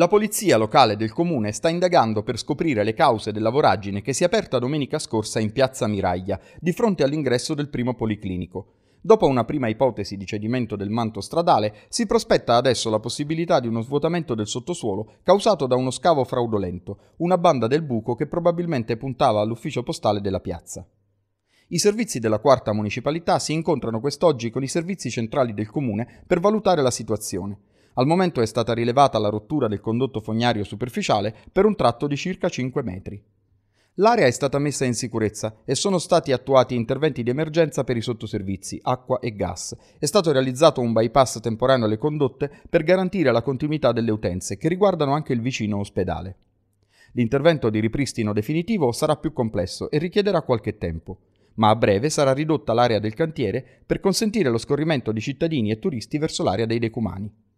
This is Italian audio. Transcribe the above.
La polizia locale del comune sta indagando per scoprire le cause della voragine che si è aperta domenica scorsa in piazza Miraglia, di fronte all'ingresso del primo policlinico. Dopo una prima ipotesi di cedimento del manto stradale, si prospetta adesso la possibilità di uno svuotamento del sottosuolo causato da uno scavo fraudolento, una banda del buco che probabilmente puntava all'ufficio postale della piazza. I servizi della quarta municipalità si incontrano quest'oggi con i servizi centrali del comune per valutare la situazione. Al momento è stata rilevata la rottura del condotto fognario superficiale per un tratto di circa 5 metri. L'area è stata messa in sicurezza e sono stati attuati interventi di emergenza per i sottoservizi, acqua e gas. È stato realizzato un bypass temporaneo alle condotte per garantire la continuità delle utenze, che riguardano anche il vicino ospedale. L'intervento di ripristino definitivo sarà più complesso e richiederà qualche tempo, ma a breve sarà ridotta l'area del cantiere per consentire lo scorrimento di cittadini e turisti verso l'area dei decumani.